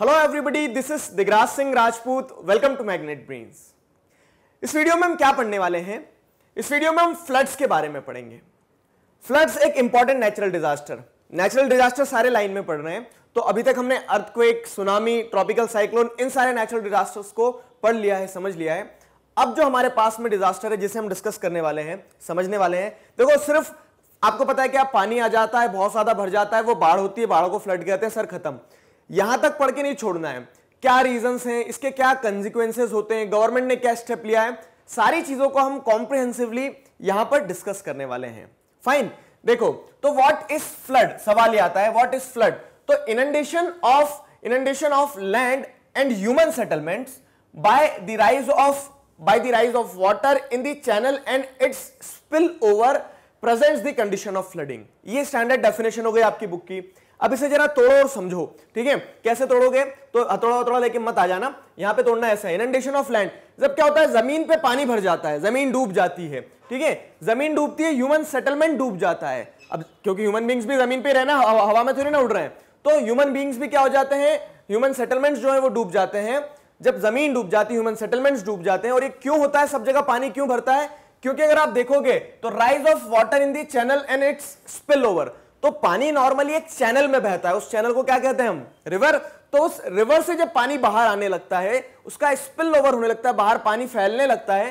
Hello everybody this is Digraj Singh Rajput welcome to magnet brains इस video में हम क्या पढ़ने वाले हैं इस वीडियो में हम फ्लड्स के बारे में पढ़ेंगे फ्लड्स एक important natural disaster natural disaster सारे लाइन में पढ़ रहे हैं तो अभी तक हमने अर्थक्वेक सुनामी ट्रॉपिकल साइक्लोन इन सारे नेचुरल डिजास्टर्स को पढ़ लिया है समझ लिया है अब जो हमारे पास में डिजास्टर है जिसे हम डिस्कस करने वाले हैं समझने वाले हैं देखो सिर्फ आपको पता है कि आप पानी आ जाता है बहुत ज्यादा भर जाता है वो बाढ़ होती है बाढ़ों को फ्लड कहते हैं सर खत्म यहां तक पढ़ के नहीं छोड़ना है क्या रीजंस हैं इसके क्या कंसिक्वेंसेज होते हैं गवर्नमेंट ने क्या स्टेप लिया है सारी चीजों को हम कॉम्प्रिहेंसिवली यहां पर डिस्कस करने वाले हैं फाइन देखो तो व्हाट इज फ्लड सवाल ये आता है व्हाट इज फ्लड तो inundation of inundation of land and human settlement by the rise of the rise of water in the channel and its spill over presents the condition of flooding ये standard definition हो गई आपकी book की अब इसे जरा तोड़ो और समझो ठीक है कैसे तोड़ोगे तो हथोड़ा हथोड़ा लेके मत आ जाना यहां पे तोड़ना ऐसा है इनंडेशन ऑफ लैंड जब क्या होता है जमीन पे पानी भर जाता है जमीन डूब जाती है ठीक है जमीन डूबती है ह्यूमन सेटलमेंट डूब जाता है अब क्योंकि ह्यूमन बींग्स भी जमीन पे रहना हवा में थोड़ी ना उड़ रहे हैं तो ह्यूमन बींग्स भी क्या हो जाते हैं ह्यूमन सेटलमेंट जो है वो डूब जाते हैं जब जमीन डूब जाती है ह्यूमन सेटलमेंट डूब जाते हैं और ये क्यों होता है सब जगह पानी क्यों भरता है क्योंकि अगर आप देखोगे तो rise of water in the channel and its spill over तो पानी नॉर्मली एक चैनल में बहता है उस चैनल को क्या कहते हैं हम रिवर तो उस रिवर से जब पानी बाहर आने लगता है उसका स्पिल ओवर होने लगता है बाहर पानी फैलने लगता है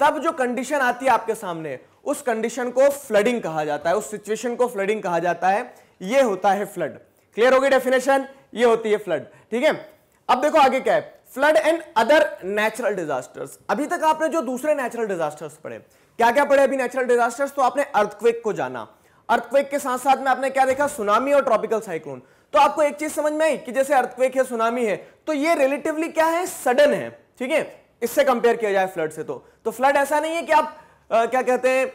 तब जो कंडीशन आती है आपके सामने उस कंडीशन को फ्लडिंग कहा जाता है उस सिचुएशन को फ्लडिंग कहा जाता है ये होता है फ्लड क्लियर होगी डेफिनेशन ये होती है फ्लड ठीक है अब देखो आगे क्या है flood and other natural disasters अभी तक आपने जो दूसरे नेचुरल डिजास्टर्स पढ़े क्या क्या पढ़े अभी नेचुरल डिजास्टर्स तो आपने अर्थक्वेक को जाना अर्थक्वेक के साथ साथ में आपने क्या देखा सुनामी और ट्रॉपिकल साइक्लोन तो आपको एक चीज समझ में आई कि जैसे अर्थक्वेक है सुनामी है तो ये रिलेटिवली क्या है सडन है ठीक है इससे कंपेयर किया जाए फ्लड से तो तो फ्लड ऐसा नहीं है कि आप आ, क्या कहते हैं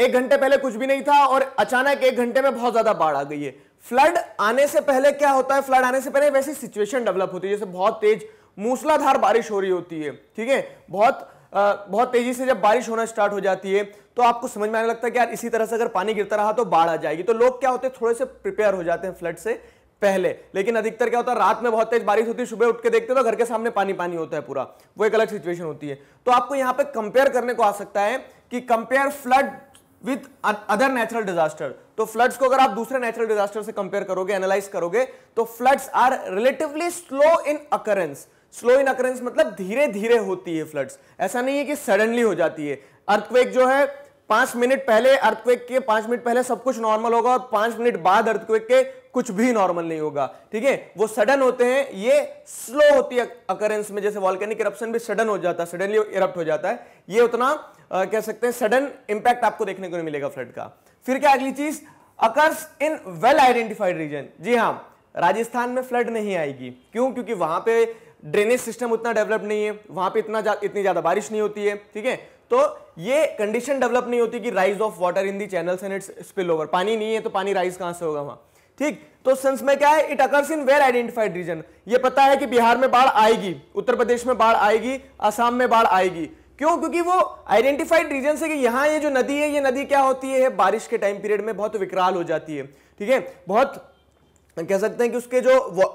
एक घंटे पहले कुछ भी नहीं था और अचानक एक घंटे में बहुत ज्यादा बाढ़ आ गई है फ्लड आने से पहले क्या होता है फ्लड आने से पहले वैसी सिचुएशन डेवलप होती है जैसे बहुत तेज मूसलाधार बारिश हो रही होती है ठीक है बहुत बहुत तेज़ी से जब बारिश होना स्टार्ट हो जाती है तो आपको समझ में आने लगता है कि यार इसी तरह से अगर पानी गिरता रहा तो बाढ़ आ जाएगी तो लोग क्या होते हैं थोड़े से प्रिपेयर हो जाते हैं फ्लड से पहले लेकिन अधिकतर क्या होता है रात में बहुत तेज बारिश होती है सुबह उठ के देखते हो तो घर के सामने पानी पानी होता है पूरा वो एक अलग सिचुएशन होती है तो आपको यहाँ पे कंपेयर करने को आ सकता है कि compare flood with other natural disaster तो फ्लड्स को अगर आप दूसरे नेचुरल डिजास्टर से कंपेयर करोगे एनालाइज करोगे तो floods are relatively slow in occurrence slow in occurrence मतलब धीरे धीरे होती है फ्लड्स ऐसा नहीं है कि सडनली हो जाती है अर्थक्वेक जो है पांच मिनट पहले अर्थक्वेक के पांच मिनट पहले सब कुछ नॉर्मल होगा और पांच मिनट बाद अर्थक्वेक के कुछ भी नॉर्मल नहीं होगा ठीक है वो सडन होते हैं ये स्लो होती है अकरेंस में जैसे वॉल्केनिक इरप्शन भी सडन हो जाता है सडनली इरप्ट हो जाता है ये उतना आ, कह सकते हैं सडन इंपैक्ट आपको देखने को नहीं मिलेगा फ्लड का फिर क्या अगली चीज occurs in well identified region जी हाँ राजस्थान में फ्लड नहीं आएगी क्यों क्योंकि वहां पे ड्रेनेज सिस्टम उतना डेवलप नहीं है वहाँ पे इतना जा, इतनी ज़्यादा बारिश नहीं होती है ठीक है तो ये कंडीशन डेवलप नहीं होती कि rise of water in the channel and its spill over पानी नहीं है तो पानी राइज कहाँ से होगा वहाँ ठीक तो सेंस में क्या है it occurs in well identified region ये पता है कि बिहार में बाढ़ आएगी उत्तर प्रदेश में बाढ़ आएगी आसाम में बाढ़ आएगी क्यों क्योंकि वो आइडेंटिफाइड रीजन से कि यहाँ ये जो नदी है ये नदी क्या होती है बारिश के टाइम पीरियड में बहुत विकराल हो जाती है ठीक है बहुत कह सकते हैं कि उसके जो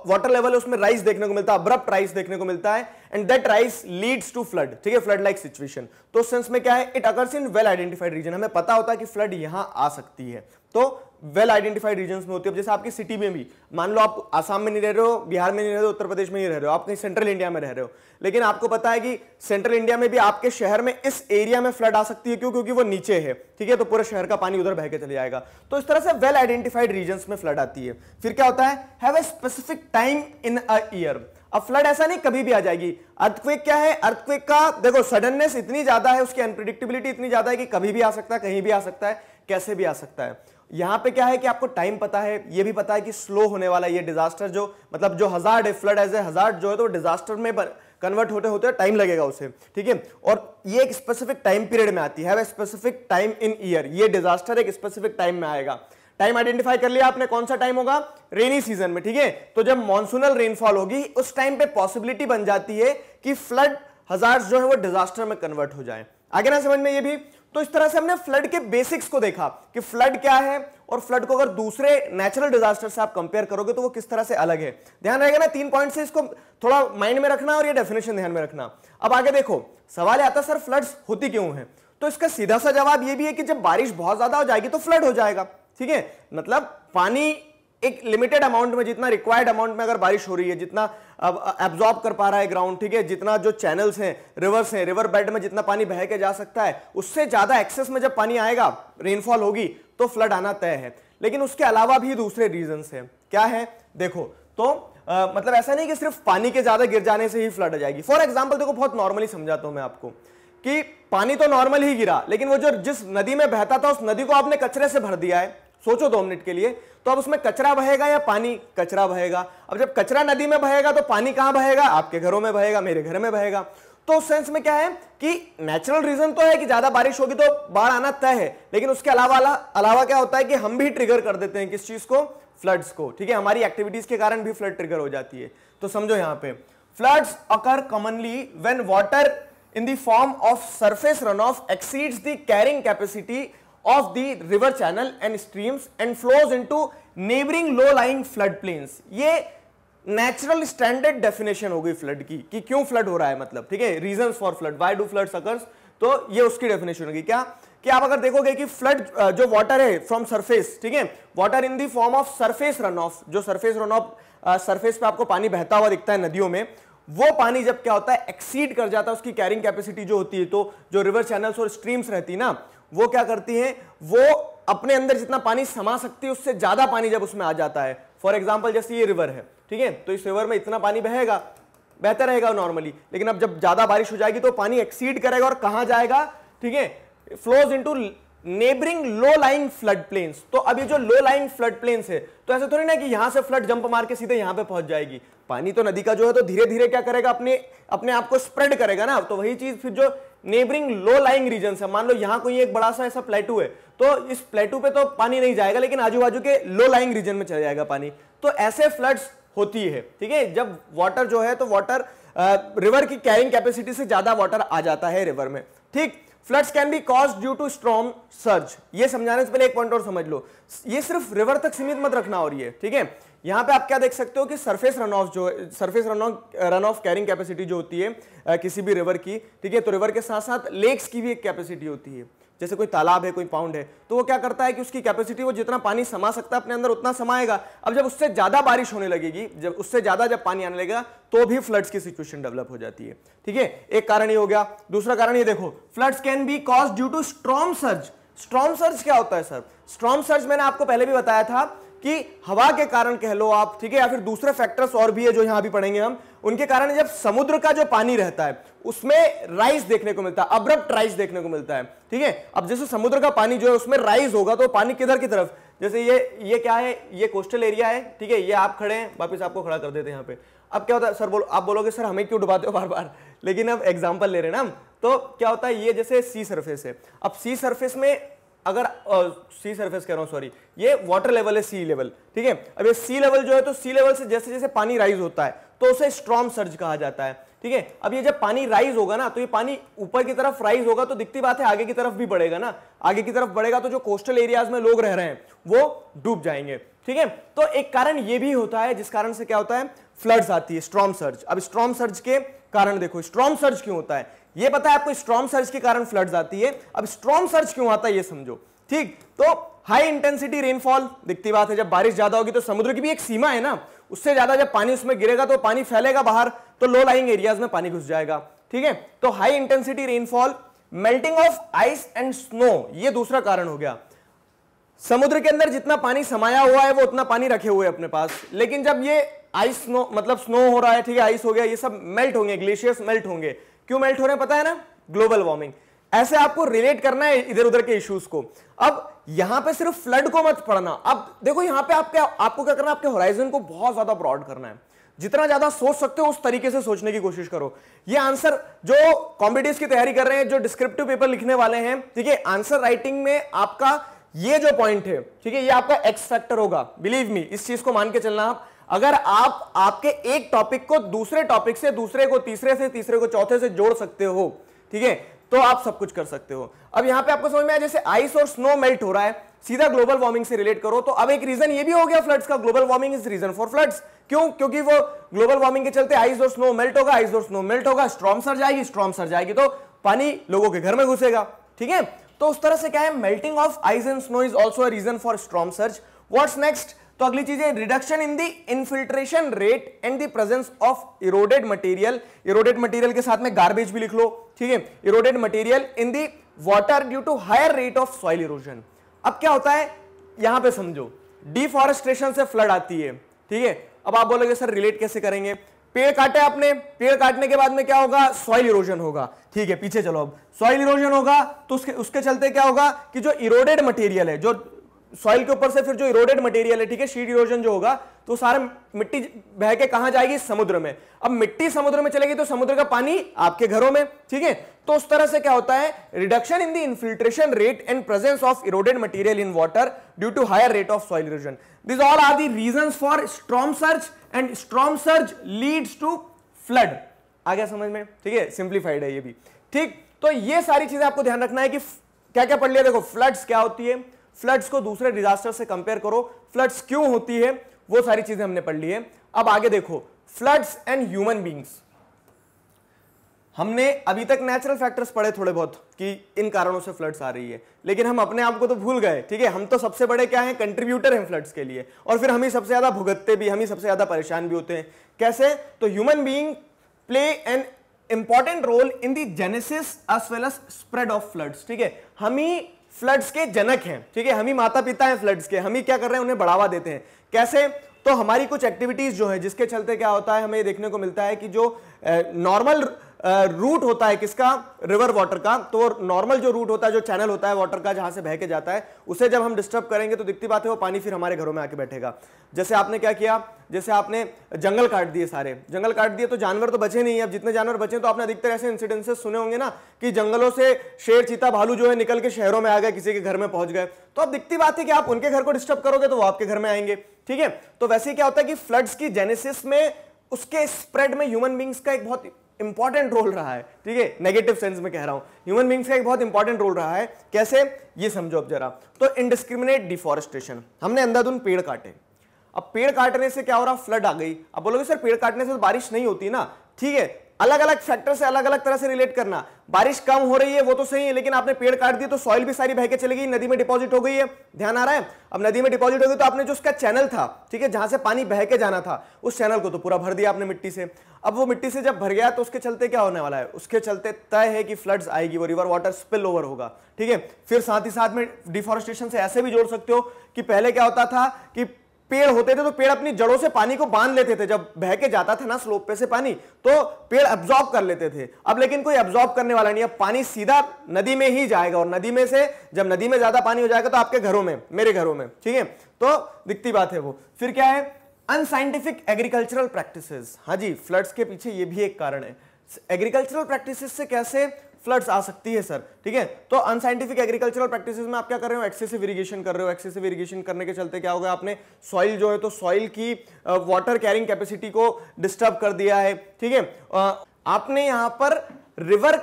वाटर लेवल है उसमें राइस देखने को मिलता है अब्रप्ट राइस देखने को मिलता है and that rise leads to flood ठीक है फ्लड लाइक सिचुएशन तो सेंस में क्या है it occurs in well identified region हमें पता होता है कि फ्लड यहां आ सकती है तो वेल आइडेंटिफाइड रीजन में होती है जैसे आपकी सिटी में भी मान लो आप आसाम में नहीं रह रहे हो बिहार में नहीं रह रहे हो उत्तर प्रदेश में नहीं रह रहे हो आप कहीं सेंट्रल इंडिया में रह रहे हो लेकिन आपको पता है कि सेंट्रल इंडिया में भी आपके शहर में इस एरिया में फ्लड आ सकती है क्यों क्योंकि वो नीचे है ठीक है तो पूरे शहर का पानी उधर बह के चले जाएगा तो इस तरह से वेल आइडेंटिफाइड रीजन में फ्लड आती है फिर क्या होता है specific time in a year अब फ्लड ऐसा नहीं कभी भी आ जाएगी अर्थक्वेक क्या है अर्थक्वेक का देखो सडननेस इतनी ज्यादा है उसकी अनप्रिडिक्टेबिलिटी इतनी ज्यादा है कि कभी भी आ सकता है कहीं भी आ सकता है कैसे भी आ सकता है यहाँ पे क्या है कि आपको टाइम पता है ये भी पता है कि स्लो होने वाला ये डिजास्टर जो मतलब जो हजार्ड है फ्लड एज ए हजार्ड जो है तो डिजास्टर में कन्वर्ट होते होते टाइम लगेगा उसे ठीक है और ये एक स्पेसिफिक टाइम पीरियड में आती है स्पेसिफिक टाइम इन ईयर ये डिजास्टर एक स्पेसिफिक टाइम में आएगा टाइम आइडेंटिफाई कर लिया आपने कौन सा टाइम होगा रेनी सीजन में ठीक है तो जब मॉनसूनल रेनफॉल होगी उस टाइम पे पॉसिबिलिटी बन जाती है कि फ्लड हजार जो है वो डिजास्टर में कन्वर्ट हो जाए आगे ना समझ में ये भी तो इस तरह से हमने फ्लड के बेसिक्स को देखा कि फ्लड क्या है और फ्लड को अगर दूसरे नेचुरल डिजास्टर से आप कंपेयर करोगे तो वो किस तरह से अलग है ध्यान रहेगा ना तीन पॉइंट से इसको थोड़ा माइंड में रखना और ये डेफिनेशन ध्यान में रखना अब आगे देखो सवाल आता सर फ्लड्स होती क्यों है तो इसका सीधा सा जवाब यह भी है कि जब बारिश बहुत ज्यादा हो जाएगी तो फ्लड हो जाएगा ठीक है मतलब पानी एक लिमिटेड अमाउंट में जितना रिक्वायर्ड अमाउंट में अगर बारिश हो रही है जितना एब्जॉर्ब कर पा रहा है ग्राउंड ठीक है जितना जो चैनल्स हैं रिवर्स हैं रिवर बेड में जितना पानी बह के जा सकता है उससे ज़्यादा एक्सेस में जब पानी आएगा रेनफॉल होगी तो फ्लड आना तय है लेकिन उसके अलावा भी दूसरे रीजन्स हैं क्या है देखो तो आ, मतलब ऐसा नहीं कि सिर्फ पानी के ज़्यादा गिर जाने से ही फ्लड आ जाएगी फॉर एग्जाम्पल देखो बहुत नॉर्मली समझाता हूं मैं आपको कि पानी तो नॉर्मल ही गिरा लेकिन वो जो जिस नदी में बहता था उस नदी को आपने कचरे से भर दिया है सोचो दो मिनट के लिए तो अब उसमें कचरा बहेगा या पानी कचरा बहेगा अब जब कचरा नदी में बहेगा तो पानी कहां बहेगा आपके घरों में बहेगा मेरे घर में बहेगा तो उस सेंस में क्या है कि नेचुरल रीजन तो है कि ज्यादा बारिश होगी तो बाढ़ आना तय है लेकिन उसके अलावा अलावा क्या होता है कि हम भी ट्रिगर कर देते हैं किस चीज को फ्लड्स को ठीक है हमारी एक्टिविटीज के कारण भी फ्लड ट्रिगर हो जाती है तो समझो यहां पे floods occur commonly when water in the form of surface run off exceeds the carrying capacity of the river channel and streams and flows into neighboring low-lying flood plains. ये natural standard definition हो गई flood की कि क्यों flood हो रहा है मतलब ठीक है region for flood why do flood occurs तो ये उसकी डेफिनेशन होगी क्या कि आप अगर देखोगे कि फ्लड जो वाटर है फ्रॉम सरफेस ठीक है water in the form of surface run off जो सरफेस रन ऑफ सरफेस पे आपको पानी बहता हुआ दिखता है नदियों में वो पानी जब क्या होता है एक्सीड कर जाता है उसकी कैरिंग कैपेसिटी जो होती है तो जो रिवर चैनल्स और स्ट्रीम्स रहती है ना वो क्या करती हैं वो अपने अंदर जितना पानी समा सकती है उससे ज़्यादा पानी जब उसमें आ जाता है फॉर एग्जाम्पल जैसे ये रिवर है ठीक है तो इस रिवर में इतना पानी बहेगा बेहतर रहेगा नॉर्मली लेकिन अब जब ज़्यादा बारिश हो जाएगी तो पानी एक्सीड करेगा और कहां जाएगा ठीक है flows to neighbouring low lying flood plains तो अब ये जो लो लाइंग फ्लड प्लेन्स है तो ऐसे थोड़ी ना कि यहां से फ्लड जंप मार के सीधे यहां पे पहुंच जाएगी पानी तो नदी का जो है तो धीरे धीरे क्या करेगा अपने अपने आप को स्प्रेड करेगा ना तो वही चीज फिर जो नेबरिंग लो लाइंग रीजन है मान लो यहां कोई एक बड़ा सा ऐसा प्लेटू है तो इस प्लेटू पे तो पानी नहीं जाएगा लेकिन आजू बाजू के लो लाइंग रीजन में चला जाएगा पानी तो ऐसे फ्लड्स होती है ठीक है जब वाटर जो है तो वाटर रिवर की कैरिंग कैपेसिटी से ज्यादा वाटर आ जाता है रिवर में ठीक floods can be caused due to strong surge ये समझाने से पहले एक पॉइंट और समझ लो ये सिर्फ रिवर तक सीमित मत रखना और है ठीक है यहां पे आप क्या देख सकते हो कि सरफेस रन ऑफ जो surface run off run off carrying capacity जो होती है किसी भी रिवर की ठीक है तो रिवर के साथ साथ लेक्स की भी एक कैपेसिटी होती है जैसे कोई तालाब है कोई पाउंड है तो वो क्या करता है कि उसकी कैपेसिटी वो जितना पानी समा सकता है अपने अंदर उतना समाएगा अब जब उससे ज़्यादा बारिश होने लगेगी जब उससे ज़्यादा जब पानी आने लगेगा तो भी फ्लड्स की सिचुएशन डेवलप हो जाती है ठीक है एक कारण ये हो गया दूसरा कारण ये देखो floods can be caused due to strong surge strong surge क्या होता है सर स्ट्रॉन्ग सर्ज मैंने आपको पहले भी बताया था कि हवा के कारण कह लो आप ठीक है या फिर दूसरे फैक्टर्स और भी है जो यहां भी पढ़ेंगे हम उनके कारण जब समुद्र का जो पानी रहता है उसमें राइस देखने को मिलता है अब्रप्ट राइस देखने को मिलता है ठीक है अब जैसे समुद्र का पानी जो है उसमें राइस होगा तो पानी किधर की तरफ जैसे ये ये क्या है ये कोस्टल एरिया है ठीक है ये आप खड़े हैं वापिस आपको खड़ा कर देते हैं यहाँ पे अब क्या होता है सर बोलो आप बोलोगे सर हमें क्यों डुबाते हो बार बार लेकिन अब एग्जाम्पल ले रहे हैं ना तो क्या होता है ये जैसे सी सरफेस है अब सी सरफेस में अगर सी सरफेस कह रहा हूँ सॉरी ये वाटर लेवल है सी लेवल ठीक है अब ये सी लेवल जो है तो सी लेवल से जैसे जैसे पानी राइज होता है तो उसे स्ट्रॉम सर्ज कहा जाता है ठीक है अब ये जब पानी राइज होगा ना तो ये पानी ऊपर की तरफ राइज होगा तो दिखती बात है आगे की तरफ भी बढ़ेगा ना आगे की तरफ बढ़ेगा तो जो कोस्टल एरियाज में लोग रह रहे हैं वो डूब जाएंगे ठीक है तो एक कारण ये भी होता है जिस कारण से क्या होता है फ्लड्स आती है स्ट्रॉम सर्ज अब स्ट्रॉम सर्ज के कारण देखो स्ट्रॉम सर्ज क्यों होता है ये पता है आपको स्ट्रॉम सर्च के कारण फ्लड्स आती है अब स्ट्रॉम सर्च क्यों आता है ये समझो ठीक तो हाई इंटेंसिटी रेनफॉल दिखती बात है जब बारिश ज्यादा होगी तो समुद्र की भी एक सीमा है ना उससे ज्यादा जब पानी उसमें गिरेगा तो पानी फैलेगा बाहर तो लो लाइंग एरियाज में पानी घुस जाएगा ठीक है तो high intensity rainfall melting of ice and snow ये दूसरा कारण हो गया समुद्र के अंदर जितना पानी समाया हुआ है वो उतना पानी रखे हुए अपने पास लेकिन जब ये आइस स्नो मतलब स्नो हो रहा है ठीक है आइस हो गया ये सब मेल्ट होंगे ग्लेशियर्स मेल्ट होंगे क्यों मेल्ट हो रहे हैं पता है ना ग्लोबल वार्मिंग ऐसे आपको रिलेट करना है इधर उधर के इश्यूज को अब यहां पे सिर्फ फ्लड को मत पढ़ना अब देखो यहां पे आपके आपको क्या करना है आपके होराइजन को बहुत ज्यादा ब्रॉड करना है जितना ज्यादा सोच सकते हो उस तरीके से सोचने की कोशिश करो ये आंसर जो कॉम्पिटिव की तैयारी कर रहे हैं जो डिस्क्रिप्टिव पेपर लिखने वाले हैं ठीक है आंसर राइटिंग में आपका ये जो पॉइंट है ठीक है ये आपका एक्स फैक्टर होगा बिलीव मी इस चीज को मान के चलना आप अगर आप आपके एक टॉपिक को दूसरे टॉपिक से दूसरे को तीसरे से तीसरे को चौथे से जोड़ सकते हो ठीक है तो आप सब कुछ कर सकते हो अब यहां पे आपको समझ में आया जैसे आइस और स्नो मेल्ट हो रहा है सीधा ग्लोबल वार्मिंग से रिलेट करो तो अब एक रीजन ये भी हो गया फ्लड्स का global warming is reason for floods क्यों क्योंकि वो ग्लोबल वार्मिंग के चलते आइस और स्नो मेल्ट होगा आइस और स्नो मेल्ट होगा स्ट्रॉम सर जाएगी स्ट्रॉम सर जाएगी तो पानी लोगों के घर में घुसेगा ठीक है तो उस तरह से क्या है melting of ice and snow is also reason for storm surge what's next तो अगली चीज है reduction in the infiltration rate and the presence of eroded material eroded material के साथ में गार्बेज भी लिख लो ठीक है eroded material in the water due to higher rate of soil erosion अब क्या होता है यहां पे समझो डिफॉरेस्टेशन से फ्लड आती है ठीक है अब आप बोलोगे सर रिलेट कैसे करेंगे पेड़ काटे आपने पेड़ काटने के बाद में क्या होगा सॉइल इरोजन होगा ठीक है पीछे चलो अब सॉइल इरोजन होगा तो उसके उसके चलते क्या होगा कि जो इरोडेड मटेरियल है जो सॉइल के ऊपर से फिर जो इरोडेड मटेरियल है ठीक है शीट इरोजन जो होगा तो सारे मिट्टी बह के कहा जाएगी समुद्र में अब मिट्टी समुद्र में चलेगी तो समुद्र का पानी आपके घरों में ठीक है तो उस तरह से क्या होता है reduction in the infiltration rate and presence of eroded material in water due to higher rate of soil erosion these all are the reason for storm surge and storm surge leads to flood आ गया समझ में ठीक है simplified है ये भी ठीक तो ये सारी चीजें आपको ध्यान रखना है कि क्या क्या पढ़ लिया देखो फ्लड्स क्या होती है फ्लड्स को दूसरे डिजास्टर से कंपेयर करो फ्लड्स क्यों होती है वो सारी चीजें हमने पढ़ ली है अब आगे देखो फ्लड्स एंड ह्यूमन बींग्स हमने अभी तक नेचुरल फैक्टर्स पढ़े थोड़े बहुत कि इन कारणों से फ्लड्स आ रही है लेकिन हम अपने आप को तो भूल गए ठीक है हम तो सबसे बड़े क्या हैं कंट्रीब्यूटर हैं फ्लड्स के लिए और फिर हम ही सबसे ज़्यादा भुगतते भी हम ही सबसे ज़्यादा परेशान भी होते हैं कैसे तो human being play an important role in the genesis as well as spread of floods ठीक है हम ही फ्लड्स के जनक हैं ठीक है हम ही माता पिता हैं फ्लड्स के हम ही क्या कर रहे हैं उन्हें बढ़ावा देते हैं कैसे तो हमारी कुछ एक्टिविटीज जो है जिसके चलते क्या होता है हमें देखने को मिलता है कि जो नॉर्मल रूट होता है किसका रिवर वाटर का तो नॉर्मल जो रूट होता है जो चैनल होता है वाटर का जहां से बह के जाता है उसे जब हम डिस्टर्ब करेंगे तो दिखती बात है वो पानी फिर हमारे घरों में आके बैठेगा जैसे आपने क्या किया जैसे आपने जंगल काट दिए सारे जंगल काट दिए तो जानवर तो बचे नहीं है अब जितने जानवर बचे तो आपने अधिकतर ऐसे इंसिडेंसेस सुने होंगे ना कि जंगलों से शेर चीता भालू जो है निकल के शहरों में आ गए किसी के घर में पहुंच गए तो अब दिखती बात है कि आप उनके घर को डिस्टर्ब करोगे तो वो आपके घर में आएंगे ठीक है तो वैसे क्या होता है कि फ्लड्स की जेनेसिस में उसके स्प्रेड में ह्यूमन बींग्स का एक बहुत इंपॉर्टेंट रोल रहा है ठीक है नेगेटिव सेंस में कह रहा हूं ह्यूमन बींग्स का एक बहुत इंपॉर्टेंट रोल रहा है कैसे ये समझो अब जरा तो इनडिस्क्रिमिनेट डिफॉरेस्टेशन हमने अंधाधुन पेड़ काटे अब पेड़ काटने से क्या हो रहा फ्लड आ गई अब बोलोगे सर पेड़ काटने से तो बारिश नहीं होती ना ठीक है अलग अलग फैक्टर से अलग अलग तरह से रिलेट करना बारिश कम हो रही है वो तो सही है लेकिन आपने पेड़ काट दिए तो सॉइल भी सारी बहके चले चली गई नदी में डिपॉजिट हो गई है ध्यान आ रहा है अब नदी में डिपॉजिट हो गई तो आपने जो उसका चैनल था ठीक है जहां से पानी बहके जाना था उस चैनल को तो पूरा भर दिया आपने मिट्टी से अब वो मिट्टी से जब भर गया तो उसके चलते क्या होने वाला है उसके चलते तय है कि फ्लड्स आएगी वो रिवर वाटर स्पिल ओवर होगा ठीक है फिर साथ ही साथ में डिफोरेस्टेशन से ऐसे भी जोड़ सकते हो कि पहले क्या होता था कि पेड़ होते थे तो पेड़ अपनी जड़ों से पानी को बांध लेते थे जब बह के जाता था ना स्लोप पे से पानी तो पेड़ एब्जॉर्ब कर लेते थे अब लेकिन कोई एब्जॉर्ब करने वाला नहीं अब पानी सीधा नदी में ही जाएगा और नदी में से जब नदी में ज्यादा पानी हो जाएगा तो आपके घरों में मेरे घरों में ठीक है तो दिखती बात है वो फिर क्या है अनसाइंटिफिक एग्रीकल्चरल प्रैक्टिस हाँ जी फ्लड्स के पीछे ये भी एक कारण है एग्रीकल्चरल प्रैक्टिस से कैसे फ्लड्स आ सकती है सर ठीक है तो अनसाइंटिफिक एग्रीकल्चरल प्रैक्टिस में आप क्या कर रहे हो एक्सेसिव इरीगेशन कर रहे हो एक्सेसिव इरीगेशन करने के चलते क्या होगा आपने सॉइल जो है तो सॉइल की वाटर कैरिंग कैपेसिटी को डिस्टर्ब कर दिया है ठीक है आपने यहां पर रिवर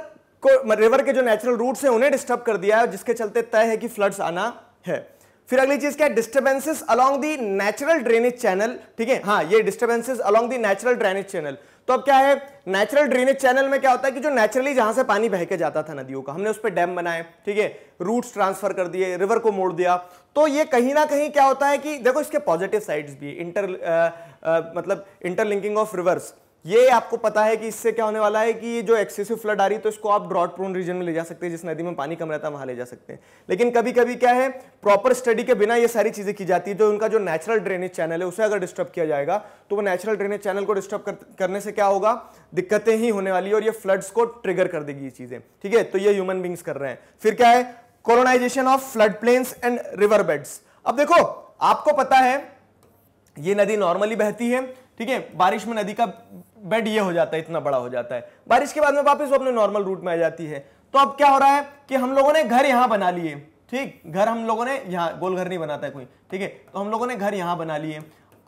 को रिवर के जो नेचुरल रूट है उन्हें डिस्टर्ब कर दिया है जिसके चलते तय है कि फ्लड्स आना है फिर अगली चीज क्या है disturbances along the natural drainage channel ठीक है हाँ ये disturbances along the natural drainage channel तो अब क्या है नेचुरल ड्रेनेज चैनल में क्या होता है कि जो नेचुरली जहां से पानी बह के जाता था नदियों का हमने उस पर डैम बनाए ठीक है रूट्स ट्रांसफर कर दिए रिवर को मोड़ दिया तो ये कहीं ना कहीं क्या होता है कि देखो इसके पॉजिटिव साइड्स भी इंटर आ, आ, मतलब इंटरलिंकिंग ऑफ रिवर्स ये आपको पता है कि इससे क्या होने वाला है कि जो एक्सेसिव फ्लड आ रही है तो इसको आप ड्रॉट प्रोन रीजन में ले जा सकते हैं जिस नदी में पानी कम रहता है वहां ले जा सकते हैं लेकिन कभी कभी क्या है प्रॉपर स्टडी के बिना ये सारी चीजें की जाती है तो उनका जो नेचुरल ड्रेनेज चैनल है उसे अगर डिस्टर्ब किया जाएगा तो वो नेचुरल ड्रेनेज चैनल को डिस्टर्ब कर, करने से क्या होगा दिक्कतें ही होने वाली है और ये फ्लड्स को ट्रिगर कर देगी ये चीजें ठीक है तो ये ह्यूमन बींग्स कर रहे हैं फिर क्या है colonisation of flood plains and river beds अब देखो आपको पता है ये नदी नॉर्मली बहती है ठीक है बारिश में नदी का बेड ये हो जाता है इतना बड़ा हो जाता है बारिश के बाद में वापस वो अपने नॉर्मल रूट में आ जाती है तो अब क्या हो रहा है कि हम लोगों ने घर यहाँ बना लिए ठीक घर हम लोगों ने यहाँ गोल घर नहीं बनाता है कोई ठीक है तो हम लोगों ने घर यहाँ बना लिए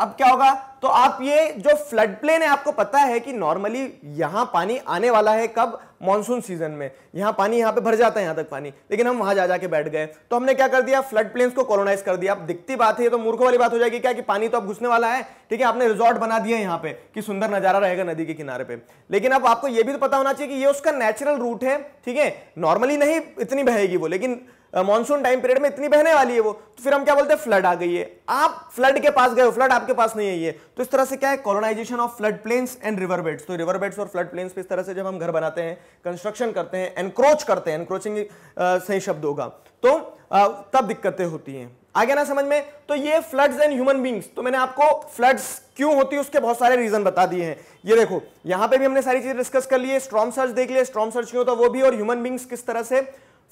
अब क्या होगा तो आप ये जो फ्लड प्लेन है आपको पता है कि नॉर्मली यहां पानी आने वाला है कब मानसून सीजन में यहां पानी यहां पे भर जाता है यहां तक पानी लेकिन हम वहां जा जाके बैठ गए तो हमने क्या कर दिया फ्लड प्लेन्स को कॉलोनाइज कर दिया अब दिखती बात है तो मूर्खों वाली बात हो जाएगी क्या कि पानी तो अब घुसने वाला है ठीक है आपने रिजॉर्ट बना दिया यहां पर कि सुंदर नजारा रहेगा नदी के किनारे पे लेकिन अब आपको यह भी तो पता होना चाहिए कि यह उसका नेचुरल रूट है ठीक है नॉर्मली नहीं इतनी बहेगी वो लेकिन मॉनसून टाइम पीरियड में इतनी बहने वाली है वो तो फिर हम क्या बोलते हैं फ्लड आ गई है आप फ्लड के पास गए फ्लड आपके पास नहीं आई है तो इस तरह से क्या है colonisation of flood plains and river beds तो रिवर बेड्स और फ्लड प्लेन्स पे इस तरह से जब हम घर बनाते हैं कंस्ट्रक्शन करते हैं एनक्रोच करते हैं एनक्रोचिंग सही शब्द होगा तो आ, तब दिक्कतें होती हैं आगे ना समझ में तो ये फ्लड्स एंड ह्यूमन बींग्स तो मैंने आपको फ्लड्स क्यों होती है उसके बहुत सारे रीजन बता दिए हैं ये देखो यहां पे भी हमने सारी चीजें डिस्कस कर ली है स्ट्रॉम सर्च देख लिए स्ट्रॉम सर्च क्यों होता वो भी और ह्यूमन बींग्स किस तरह से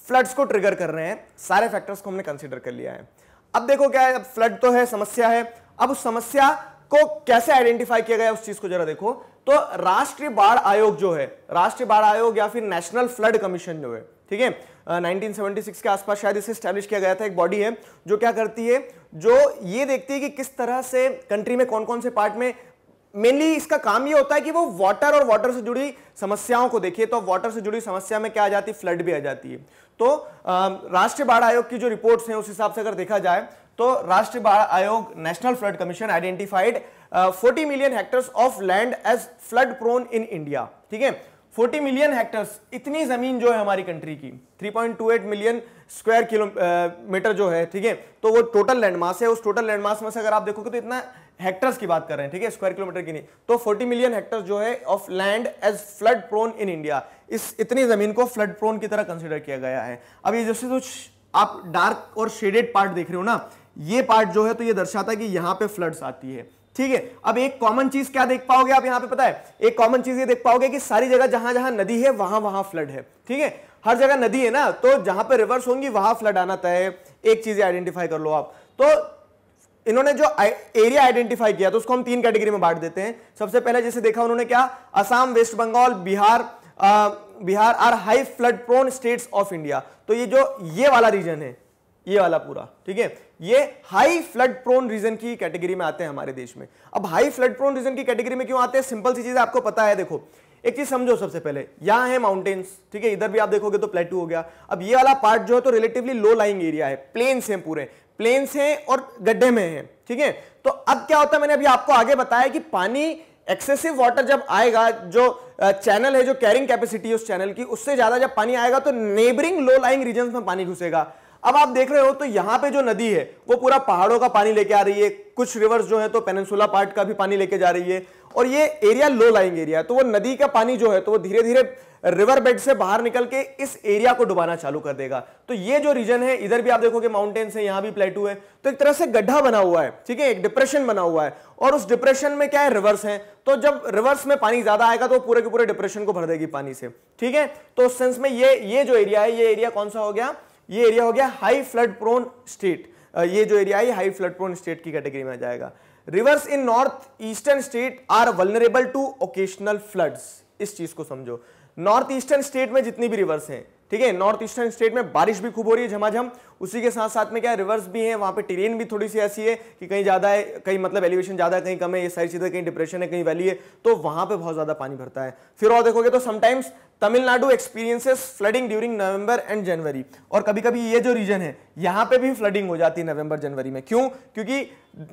फ्लड्स को ट्रिगर कर रहे हैं सारे फैक्टर्स को हमने कंसिडर कर लिया है अब देखो क्या है अब फ्लड तो है समस्या है अब उस समस्या को कैसे आइडेंटिफाई किया गया उस चीज को जरा देखो तो राष्ट्रीय बाढ़ आयोग जो है राष्ट्रीय बाढ़ आयोग या फिर नेशनल फ्लड कमीशन जो है ठीक है uh, 1976 के आसपास शायद इसे स्टैब्लिश किया गया था एक बॉडी है जो क्या करती है जो ये देखती है कि किस तरह से कंट्री में कौन कौन से पार्ट में मेनली इसका काम ये होता है कि वो वाटर और वाटर से जुड़ी समस्याओं को देखिए तो वाटर से जुड़ी समस्या में क्या आ जाती है फ्लड भी आ जाती है तो राष्ट्रीय बाढ़ आयोग की जो रिपोर्ट्स हैं उस हिसाब से अगर देखा जाए तो राष्ट्रीय बाढ़ आयोग national flood commission identified 40 million hectares of land as flood prone in India ठीक है 40 मिलियन हेक्टर्स इतनी जमीन जो है हमारी कंट्री की 3.28 मिलियन स्क्वायर किलोमीटर जो है ठीक है तो वो टोटल लैंडमास है उस टोटल लैंडमास में से अगर आप देखोगे तो इतना हेक्टर्स की बात कर रहे हैं ठीक है स्क्वायर किलोमीटर की नहीं तो 40 मिलियन हेक्टर्स जो है of land as flood prone in India इस इतनी जमीन को फ्लड प्रोन की तरह कंसिडर किया गया है अब ये जैसे कुछ आप डार्क और शेडेड पार्ट देख रहे हो ना ये पार्ट जो है तो ये दर्शाता है कि यहां पे फ्लड्स आती है ठीक है अब एक कॉमन चीज क्या देख पाओगे आप यहां पे पता है एक कॉमन चीज ये देख पाओगे कि सारी जगह जहां जहां नदी है वहां वहां फ्लड है ठीक है हर जगह नदी है ना तो जहां पे रिवर्स होंगी वहां फ्लड आना तय है एक चीज आइडेंटिफाई कर लो आप तो इन्होंने जो एरिया आइडेंटिफाई किया तो उसको हम तीन कैटेगरी में बांट देते हैं सबसे पहले जैसे देखा उन्होंने क्या असम वेस्ट बंगाल बिहार आ, Bihar are high flood prone states of India तो ये जो ये वाला रीजन है ये वाला पूरा ठीक है ये हाई फ्लड प्रोन रीजन की कैटेगरी में आते हैं हमारे देश में अब हाई फ्लड प्रोन रीजन की कैटेगरी में क्यों आते हैं सिंपल सी चीज आपको पता है देखो एक चीज समझो सबसे पहले यहां है माउंटेन्स ठीक है इधर भी आप देखोगे तो प्लेटू हो गया अब ये वाला पार्ट जो है तो रिलेटिवली लो लाइंग एरिया है प्लेन्स हैं पूरे प्लेन्स हैं और गड्ढे में हैं ठीक है तो अब क्या होता है मैंने अभी आपको आगे बताया कि पानी एक्सेसिव वाटर जब आएगा जो चैनल है जो कैरिंग कैपेसिटी है उस चैनल की उससे ज्यादा जब पानी आएगा तो नेबरिंग लो लाइंग रीजन में पानी घुसेगा अब आप देख रहे हो तो यहां पे जो नदी है वो पूरा पहाड़ों का पानी लेके आ रही है कुछ रिवर्स जो है तो पेनसुला पार्ट का भी पानी लेके जा रही है और ये एरिया लो लाइंग एरिया है तो वो नदी का पानी जो है तो वो धीरे धीरे रिवर बेड से बाहर निकल के इस एरिया को डुबाना चालू कर देगा तो ये जो रीजन है इधर भी आप देखोगे माउंटेन्स है यहां भी प्लेटू है तो एक तरह से गड्ढा बना हुआ है ठीक है एक डिप्रेशन बना हुआ है और उस डिप्रेशन में क्या है रिवर्स है तो जब रिवर्स में पानी ज्यादा आएगा तो पूरे के पूरे डिप्रेशन को भर देगी पानी से ठीक है तो उस सेंस में ये ये जो एरिया है ये एरिया कौन सा हो गया ये एरिया हो गया हाई फ्लड प्रोन स्टेट ये जो एरिया है हाई फ्लड प्रोन स्टेट की कैटेगरी में आ जाएगा rivers in north eastern state are vulnerable to occasional floods इस चीज को समझो नॉर्थ ईस्टर्न स्टेट में जितनी भी रिवर्स हैं ठीक है नॉर्थ ईस्टर्न स्टेट में बारिश भी खूब हो रही है झमाझम उसी के साथ साथ में क्या रिवर्स भी है वहाँ पे टेरेन भी थोड़ी सी ऐसी है कि कहीं ज़्यादा है कहीं मतलब एलिवेशन ज़्यादा है कहीं कम है ये सारी चीज़ें कहीं डिप्रेशन है कहीं वैली है तो वहाँ पर बहुत ज़्यादा पानी भरता है फिर और देखोगे तो sometimes Tamil Nadu experiences flooding during November and January और कभी कभी ये जो रीजन है यहाँ पे भी फ्लडिंग हो जाती है नवंबर जनवरी में क्यों क्योंकि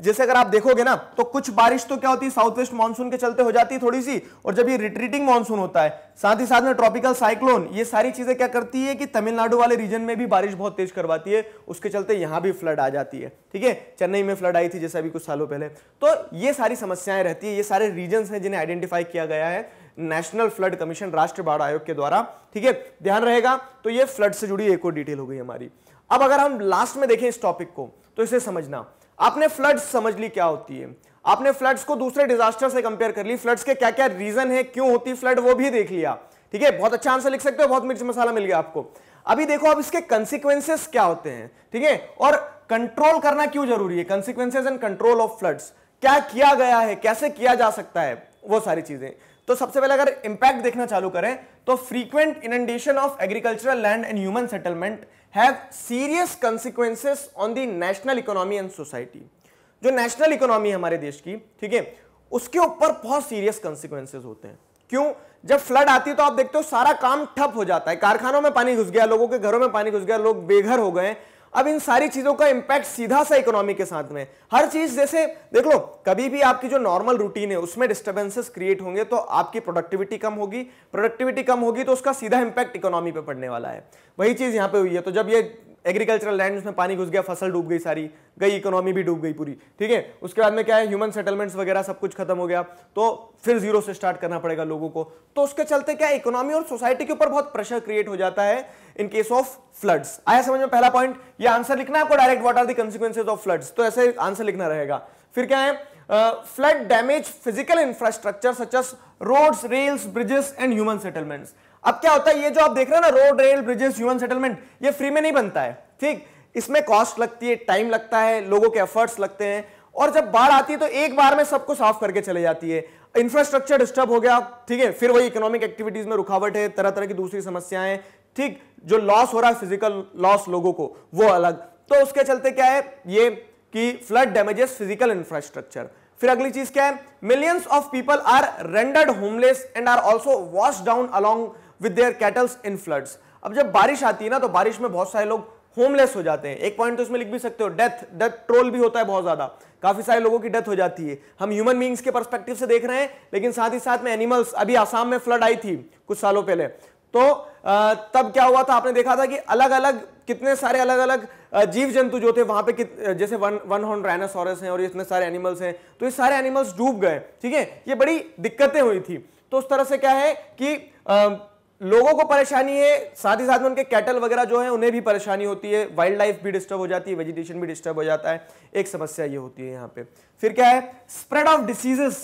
जैसे अगर आप देखोगे ना तो कुछ बारिश तो क्या होती है साउथ वेस्ट मानसून के चलते हो जाती है थोड़ी सी और जब ये रिट्रीटिंग मानसून होता है साथ ही साथ में ट्रॉपिकल साइक्लोन ये सारी चीजें क्या करती है कि तमिलनाडु वाले रीजन में भी बारिश बहुत तेज करवाती है है उसके चलते यहाँ भी फ्लड आ जाती है ठीक है चेन्नई में फ्लड आई थी जैसे अभी कुछ सालों पहले तो ये सारी समस्याएं रहती है ये सारे रीजन्स हैं जिन्हें आइडेंटिफाई किया गया है नेशनल फ्लड कमीशन राष्ट्रीय बाढ़ आयोग के द्वारा ठीक है ध्यान रहेगा तो ये फ्लड से जुड़ी एक और डिटेल हो गई हमारी अब अगर हम लास्ट में देखें इस टॉपिक को तो इसे समझना आपने फ्लड्स समझ ली क्या होती है आपने फ्लड्स को दूसरे डिजास्टर से कंपेयर कर ली फ्लड्स के क्या क्या रीजन है क्यों होती फ्लड वो भी देख लिया ठीक है बहुत अच्छा आंसर लिख सकते हो बहुत मिर्च मसाला मिल गया आपको अभी देखो अब इसके कंसिक्वेंसेस क्या होते हैं ठीक है और कंट्रोल करना क्यों जरूरी है consequences and control of floods क्या किया गया है कैसे किया जा सकता है वो सारी चीजें तो सबसे पहले अगर इंपैक्ट देखना चालू करें तो frequent inundation of agricultural land and human settlement have serious consequences on the national economy and society जो नेशनल इकोनॉमी है हमारे देश की ठीक है उसके ऊपर बहुत सीरियस कंसिक्वेंसेस होते हैं क्यों जब फ्लड आती है तो आप देखते हो सारा काम ठप हो जाता है कारखानों में पानी घुस गया लोगों के घरों में पानी घुस गया लोग बेघर हो गए अब इन सारी चीजों का इंपैक्ट सीधा सा इकोनॉमी के साथ में हर चीज जैसे देख लो कभी भी आपकी जो नॉर्मल रूटीन है उसमें डिस्टर्बेंसेस क्रिएट होंगे तो आपकी प्रोडक्टिविटी कम होगी प्रोडक्टिविटी कम होगी तो उसका सीधा इंपैक्ट इकोनॉमी पे पड़ने वाला है वही चीज यहां पे हुई है तो जब ये एग्रीकल्चरल लैंड उसमें पानी घुस गया फसल डूब गई सारी गई इकोनॉमी भी डूब गई पूरी ठीक है उसके बाद में क्या है ह्यूमन सेटलमेंट्स वगैरह सब कुछ खत्म हो गया तो फिर जीरो से स्टार्ट करना पड़ेगा लोगों को तो उसके चलते क्या इकोनॉमी और सोसाइटी के ऊपर बहुत प्रेशर क्रिएट हो जाता है इन केस ऑफ फ्लड्स आया समझ में पहला पॉइंट ये आंसर लिखना है आपको direct what are the consequences of floods तो ऐसे आंसर लिखना रहेगा फिर क्या है flood damage physical infrastructure such roads rails bridges and human settlements अब क्या होता है ये जो आप देख रहे हैं ना road rail bridges human settlement ये फ्री में नहीं बनता है ठीक इसमें कॉस्ट लगती है टाइम लगता है लोगों के एफर्ट्स लगते हैं और जब बाढ़ आती है तो एक बार में सबको साफ करके चले जाती है इंफ्रास्ट्रक्चर डिस्टर्ब हो गया ठीक है फिर वही इकोनॉमिक एक्टिविटीज में रुकावट है तरह तरह की दूसरी समस्याएं ठीक जो लॉस हो रहा है फिजिकल लॉस लोगों को वो अलग तो उसके चलते क्या है ये कि फ्लड डैमेजेस फिजिकल इंफ्रास्ट्रक्चर फिर अगली चीज क्या है millions of people are rendered homeless and are also wash down along with their cattles in floods अब जब बारिश आती है ना तो बारिश में बहुत सारे लोग होमलेस हो जाते हैं एक पॉइंट तो इसमें लिख भी सकते हो डेथ डेथ ट्रोल भी होता है बहुत ज्यादा काफी सारे लोगों की डेथ हो जाती है हम ह्यूमन बींग्स के परस्पेक्टिव से देख रहे हैं लेकिन साथ ही साथ में एनिमल्स अभी आसाम में फ्लड आई थी कुछ सालों पहले तो तब क्या हुआ था आपने देखा था कि अलग अलग कितने सारे अलग अलग जीव जंतु जो थे वहां पे कित, जैसे वन वन हॉर्न राइनासोरस हैं और इतने सारे एनिमल्स हैं तो ये सारे एनिमल्स डूब गए ठीक है ये बड़ी दिक्कतें हुई थी तो उस तरह से क्या है कि लोगों को परेशानी है साथ ही साथ में उनके कैटल वगैरह जो है उन्हें भी परेशानी होती है वाइल्ड लाइफ भी डिस्टर्ब हो जाती है वेजिटेशन भी डिस्टर्ब हो जाता है एक समस्या ये होती है यहाँ पे फिर क्या है स्प्रेड ऑफ डिसीजेस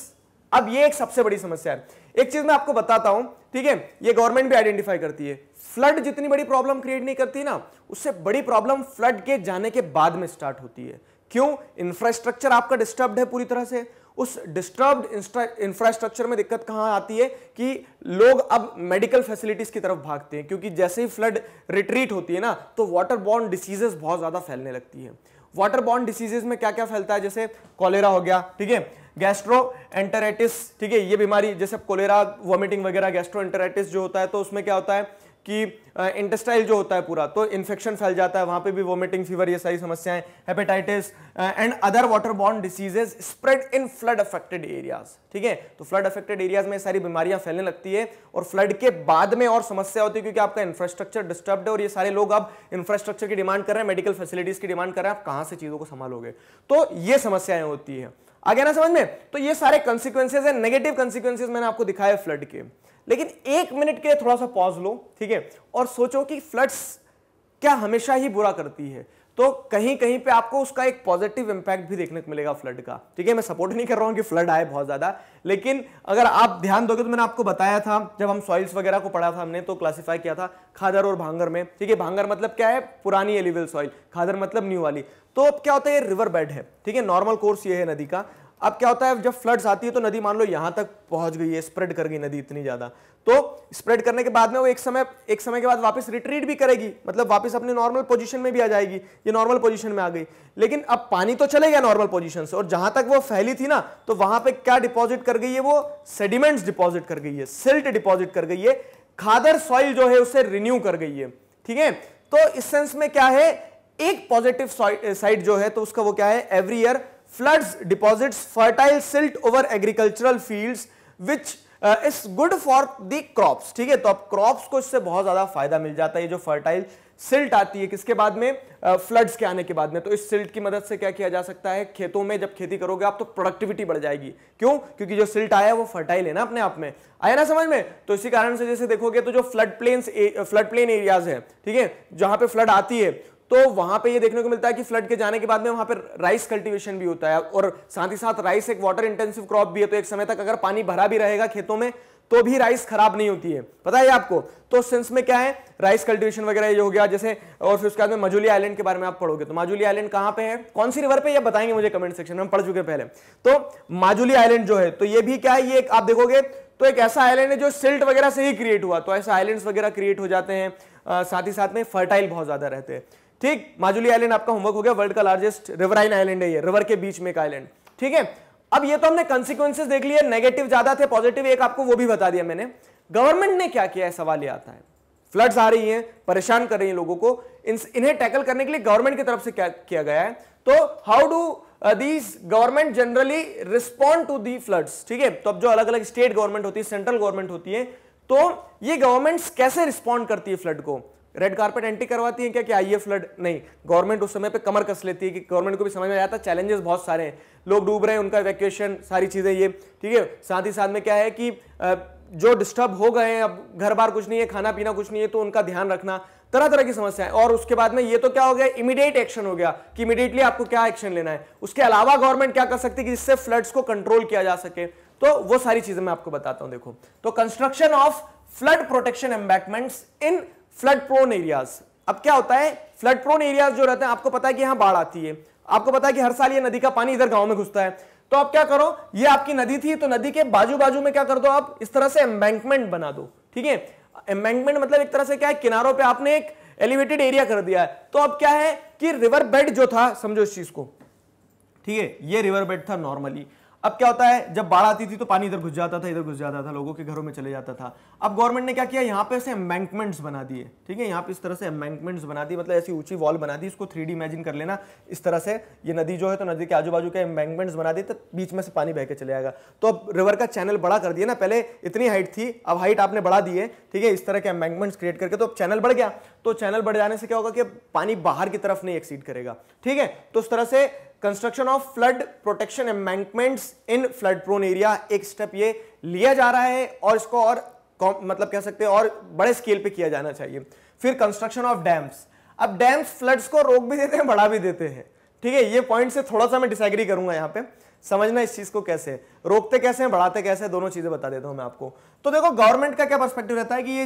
अब ये एक सबसे बड़ी समस्या है एक चीज मैं आपको बताता हूं ठीक है ये गवर्नमेंट भी आइडेंटिफाई करती है फ्लड जितनी बड़ी प्रॉब्लम क्रिएट नहीं करती ना उससे बड़ी प्रॉब्लम फ्लड के जाने के बाद में स्टार्ट होती है क्यों इंफ्रास्ट्रक्चर आपका डिस्टर्ब है पूरी तरह से उस डिस्टर्ब्ड इंफ्रास्ट्रक्चर में दिक्कत कहां आती है कि लोग अब मेडिकल फैसिलिटीज़ की तरफ भागते हैं क्योंकि जैसे ही फ्लड रिट्रीट होती है ना तो वाटर बॉर्न डिसीजेस बहुत ज़्यादा फैलने लगती है वाटर बॉर्न डिसीजेज में क्या क्या फैलता है जैसे कॉलेरा हो गया ठीक है गैस्ट्रो एंटराइटिस ठीक है ये बीमारी जैसे कोलेरा वॉमिटिंग वगैरह गैस्ट्रो एंटराइटिस जो होता है तो उसमें क्या होता है कि इंटेस्टाइल जो होता है पूरा तो इन्फेक्शन फैल जाता है वहां पे भी वोमिटिंग फीवर ये सारी समस्याएं hepatitis and other water borne diseases spread in flood affected areas ठीक है तो फ्लड अफेक्टेड एरियाज में सारी बीमारियां फैलने लगती है और फ्लड के बाद में और समस्या होती है क्योंकि आपका इंफ्रास्ट्रक्चर डिस्टर्ब है और ये सारे लोग अब इंफ्रास्ट्रक्चर की डिमांड कर रहे हैं मेडिकल फैसिलिटीज की डिमांड कर रहे हैं आप कहां से चीजों को संभालोगे तो ये समस्याएं होती है आ गया ना समझ में तो ये सारे कंसिक्वेंसेज है नेगेटिव कंसिक्वेंसेज मैंने आपको दिखाए फ्लड के लेकिन एक मिनट के लिए थोड़ा सा पॉज लो ठीक है और सोचो कि फ्लड्स क्या हमेशा ही बुरा करती है तो कहीं कहीं पे आपको उसका एक पॉजिटिव इंपैक्ट भी देखने को मिलेगा फ्लड का ठीक है मैं सपोर्ट नहीं कर रहा हूँ कि फ्लड आए बहुत ज़्यादा लेकिन अगर आप ध्यान दोगे तो मैंने आपको बताया था जब हम सॉइल्स वगैरह को पढ़ा था हमने तो क्लासीफाई किया था खादर और भांगर में ठीक है भांगर मतलब क्या है पुरानी एलिवेल सॉइल खादर मतलब न्यू वाली तो अब क्या होता है रिवर बेड है ठीक है नॉर्मल कोर्स ये है नदी का अब क्या होता है जब फ्लड्स आती है तो नदी मान लो यहां तक पहुंच गई है स्प्रेड कर गई नदी इतनी ज़्यादा तो स्प्रेड करने के बाद में वो एक समय एक समय के बाद वापस रिट्रीट भी करेगी मतलब वापस अपने नॉर्मल पोजीशन में भी आ जाएगी ये नॉर्मल पोजीशन में आ गई लेकिन अब पानी तो चले गया नॉर्मल पोजीशन से और जहां तक वो फैली थी ना तो वहां पे क्या डिपॉजिट कर गई है वो सेडिमेंट्स डिपॉजिट कर गई है सिल्ट डिपॉजिट कर गई है खादर सॉइल जो है उसे रिन्यू कर गई है ठीक है तो इस सेंस में क्या है एक पॉजिटिव साइड जो है तो उसका वो क्या है every year floods deposits fertile silt over agricultural fields which it's good for the crops ठीक है तो अब क्रॉप्स को इससे बहुत ज्यादा फायदा मिल जाता है ये जो फर्टाइल सिल्ट आती है किसके बाद में फ्लड्स uh, के आने के बाद में तो इस सिल्ट की मदद से क्या किया जा सकता है खेतों में जब खेती करोगे आप तो प्रोडक्टिविटी बढ़ जाएगी क्यों क्योंकि जो सिल्ट आया है वो फर्टाइल है ना अपने आप में आया ना समझ में तो इसी कारण से जैसे देखोगे तो जो flood plain flood plain areas है ठीक है जहां पे फ्लड आती है तो वहां पे ये देखने को मिलता है कि फ्लड के जाने के बाद में वहां पर राइस कल्टीवेशन भी होता है और साथ ही साथ राइस एक वाटर इंटेंसिव क्रॉप भी है तो एक समय तक अगर पानी भरा भी रहेगा खेतों में तो भी राइस खराब नहीं होती है पता है आपको तो सेंस में क्या है राइस कल्टीवेशन वगैरह ये हो गया जैसे और फिर उसके बाद में मजुली आइलैंड के बारे में आप पढ़ोगे तो माजुली आइलैंड कहां पे है कौन सी रिवर पे ये बताएंगे मुझे कमेंट सेक्शन में हम पढ़ चुके पहले तो माजुली आइलैंड जो है तो ये भी क्या है ये आप देखोगे तो एक ऐसा आइलैंड है जो सिल्ट वगैरह से ही क्रिएट हुआ तो ऐसा आइलैंड वगैरह क्रिएट हो जाते हैं साथ ही साथ में फर्टाइल बहुत ज्यादा रहते हैं ठीक माजुली आइलैंड आपका होमवर्क हो गया वर्ल्ड का लार्जेस्ट रिवराइन आइलैंड है ये रिवर के बीच में एक आइलैंड ठीक है अब ये तो हमने कॉन्सिक्वेंस देख लिया नेगेटिव ज्यादा थे पॉजिटिव एक आपको वो भी बता दिया मैंने गवर्नमेंट ने क्या किया है सवाल ये आता है फ्लड्स आ रही हैं परेशान कर रही हैं लोगों को इन, इन्हें टैकल करने के लिए गवर्नमेंट की तरफ से क्या किया गया है तो how do these government generally respond to the floods ठीक है तो अब जो अलग अलग स्टेट गवर्नमेंट होती है सेंट्रल गवर्नमेंट होती है तो ये गवर्नमेंट्स कैसे रिस्पॉन्ड करती है फ्लड को रेड कार्पेट एंट्री करवाती है क्या कि आइए फ्लड नहीं गवर्नमेंट उस समय पे कमर कस लेती है कि गवर्नमेंट को भी समझ में आता चैलेंजेस बहुत सारे हैं लोग डूब रहे हैं उनका इवैक्यूएशन सारी चीज़ें ये ठीक है साथ ही साथ में क्या है कि जो डिस्टर्ब हो गए हैं अब घर बार कुछ नहीं है खाना पीना कुछ नहीं है तो उनका ध्यान रखना तरह तरह की समस्याएं और उसके बाद में ये तो क्या हो गया इमीडिएट एक्शन हो गया कि इमीडिएटली आपको क्या एक्शन लेना है उसके अलावा गवर्नमेंट क्या कर सकती है कि जिससे फ्लड्स को कंट्रोल किया जा सके तो वो सारी चीजें मैं आपको बताता हूं देखो तो construction of flood protection embankments in flood prone areas अब क्या होता है फ्लड प्रोन एरियाज जो रहते हैं आपको पता है कि यहां बाढ़ आती है आपको पता है कि हर साल ये नदी का पानी इधर गांव में घुसता है तो आप क्या करो ये आपकी नदी थी तो नदी के बाजू बाजू में क्या कर दो आप इस तरह से एम्बैंकमेंट बना दो ठीक है एम्बैंकमेंट मतलब एक तरह से क्या है किनारों पे आपने एक एलिवेटेड एरिया कर दिया है तो अब क्या है कि रिवर बेड जो था समझो इस चीज को ठीक है ये रिवर बेड था नॉर्मली अब क्या होता है जब बाढ़ आती थी तो पानी इधर घुस जाता था इधर घुस जाता था लोगों के घरों में चले जाता था अब गवर्नमेंट ने क्या किया यहाँ पे ऐसे एम्बैंकमेंट्स बना दिए ठीक है यहाँ पे इस तरह से एम्बैंकमेंट्स बना दी मतलब ऐसी ऊंची वॉल बना दी इसको थ्री इमेजिन कर लेना इस तरह से ये नदी जो है तो नदी के आजू बाजू के एम्बैंकमेंट्स बना दिए तो बीच में से पानी बह के चले आएगा तो अब रिवर का चैनल बड़ा कर दिया ना पहले इतनी हाइट थी अब हाइट आपने बढ़ा दी है ठीक है इस तरह के एम्बैंकमेंट्स क्रिएट करके तो अब चैनल बढ़ गया तो चैनल बढ़ जाने से क्या होगा कि पानी बाहर की तरफ नहीं एक्सीड करेगा ठीक है तो उस तरह से construction of flood protection embankments in flood prone area एक स्टेप ये लिया जा रहा है और इसको और मतलब कह सकते हैं और बड़े स्केल पे किया जाना चाहिए फिर कंस्ट्रक्शन ऑफ डैम्स अब डैम्स फ्लड्स को रोक भी देते हैं बढ़ा भी देते हैं ठीक है ये पॉइंट से थोड़ा सा मैं डिसग्री करूंगा यहाँ पे समझना इस चीज को कैसे रोकते कैसे हैं बढ़ाते कैसे हैं दोनों चीजें बता देता हूं मैं आपको तो देखो गवर्नमेंट का क्या पर्सपेक्टिव रहता है कि ये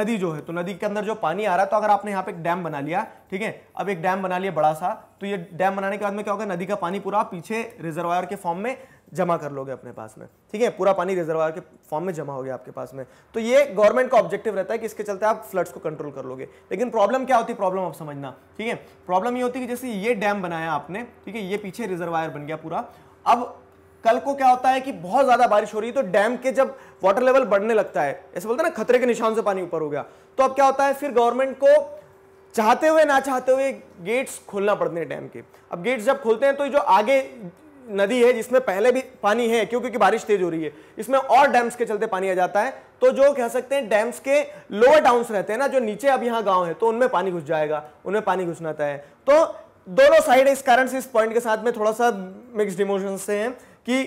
नदी जो है तो नदी के अंदर जो पानी आ रहा है तो अगर आपने यहाँ पे एक डैम बना लिया ठीक है अब एक डैम बना लिया बड़ा सा तो ये डैम बनाने के बाद में क्या होगा नदी का पानी पूरा पीछे रिजर्वायर के फॉर्म में जमा कर लोगे अपने पास में ठीक है पूरा पानी रिजर्वायर के फॉर्म में जमा हो गया आपके पास में तो ये गवर्नमेंट का ऑब्जेक्टिव रहता है कि इसके चलते आप फ्लड्स को कंट्रोल कर लोगे लेकिन प्रॉब्लम क्या होती है प्रॉब्लम आप समझना ठीक है प्रॉब्लम ये होती है कि जैसे ये डैम बनाया आपने ठीक है ये पीछे रिजर्वायर बन गया पूरा अब कल को क्या होता है कि बहुत ज्यादा बारिश हो रही है तो डैम के जब वाटर लेवल बढ़ने लगता है ऐसे बोलते हैं ना खतरे के निशान से पानी ऊपर हो गया तो अब क्या होता है फिर गवर्नमेंट को चाहते हुए ना चाहते हुए गेट्स खोलना पड़ते हैं डैम के अब गेट्स जब खोलते हैं तो जो आगे नदी है जिसमें पहले भी पानी है क्यों क्योंकि बारिश तेज हो रही है इसमें और डैम्स के चलते पानी आ जाता है तो जो कह सकते हैं डैम्स के लोअर डाउन रहते हैं ना जो नीचे अब यहाँ गांव है तो उनमें पानी घुस जाएगा उनमें पानी घुसना है तो दोनों साइड इस कारण से इस पॉइंट के साथ में थोड़ा सा मिक्सड इमोशन से है कि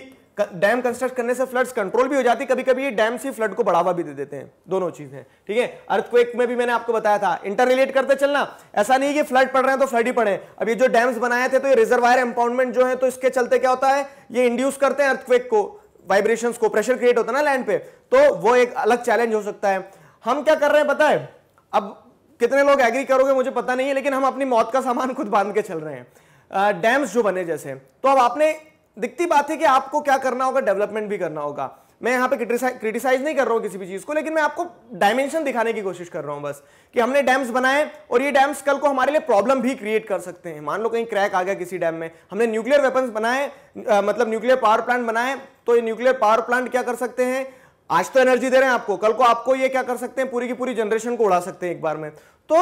डैम कंस्ट्रक्ट करने से फ्लड्स कंट्रोल भी हो जाती कभी कभी ये डैम से फ्लड को बढ़ावा भी दे देते हैं दोनों चीजें ठीक है अर्थक्वेक में भी मैंने आपको बताया था इंटर रिलेट करते चलना ऐसा नहीं कि फ्लड पड़ रहे हैं तो फ्लड ही पड़े अब ये जो डैम्स बनाए थे तो ये रिजर्वायर एम्पाउंडमेंट जो है तो इसके चलते क्या होता है ये इंड्यूस करते हैं अर्थक्वेक को वाइब्रेशन को प्रेशर क्रिएट होता है ना लैंड पे तो वो एक अलग चैलेंज हो सकता है हम क्या कर रहे हैं पता है अब कितने लोग एग्री करोगे मुझे पता नहीं है लेकिन हम अपनी मौत का सामान खुद बांध के चल रहे हैं डैम्स जो बने जैसे तो अब आपने दिखती बात है कि आपको क्या करना होगा डेवलपमेंट भी करना होगा मैं यहाँ पे क्रिटिसाइज नहीं कर रहा हूं किसी भी चीज को लेकिन मैं आपको डायमेंशन दिखाने की कोशिश कर रहा हूँ बस कि हमने डैम्स बनाए और ये डैम्स कल को हमारे लिए प्रॉब्लम भी क्रिएट कर सकते हैं मान लो कहीं क्रैक आ गया किसी डैम में हमने न्यूक्लियर वेपन्स बनाए मतलब न्यूक्लियर पावर प्लांट बनाए तो ये न्यूक्लियर पावर प्लांट क्या कर सकते हैं आज तो एनर्जी दे रहे हैं आपको कल को आपको ये क्या कर सकते हैं पूरी की पूरी जनरेशन को उड़ा सकते हैं एक बार में तो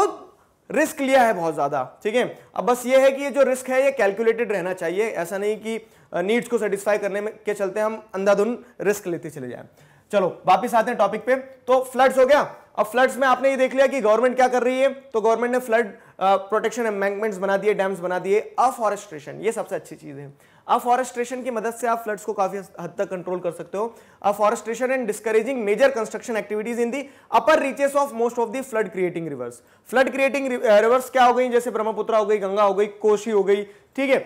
रिस्क लिया है बहुत ज़्यादा ठीक है अब बस ये है कि ये जो रिस्क है ये कैलकुलेटेड रहना चाहिए ऐसा नहीं कि नीड्स को सेटिस्फाई करने में के चलते हम अंधाधुन रिस्क लेते चले जाए चलो वापिस आते हैं टॉपिक पे तो फ्लड्स हो गया अब फ्लड्स में आपने ये देख लिया कि गवर्नमेंट क्या कर रही है तो गवर्नमेंट ने फ्लड प्रोटेक्शन एम्बैंकमेंट्स बना दिए डैम्स बना दिए अफॉरेस्ट्रेशन ये सबसे अच्छी चीज़ है अफॉरेस्ट्रेशन की मदद से आप फ्लड्स को काफी हद तक कंट्रोल कर सकते हो afforestation and discouraging major construction activities in the upper reaches of most of the flood creating rivers flood creating rivers क्या हो गई जैसे ब्रह्मपुत्र हो गई गंगा हो गई कोशी हो गई ठीक है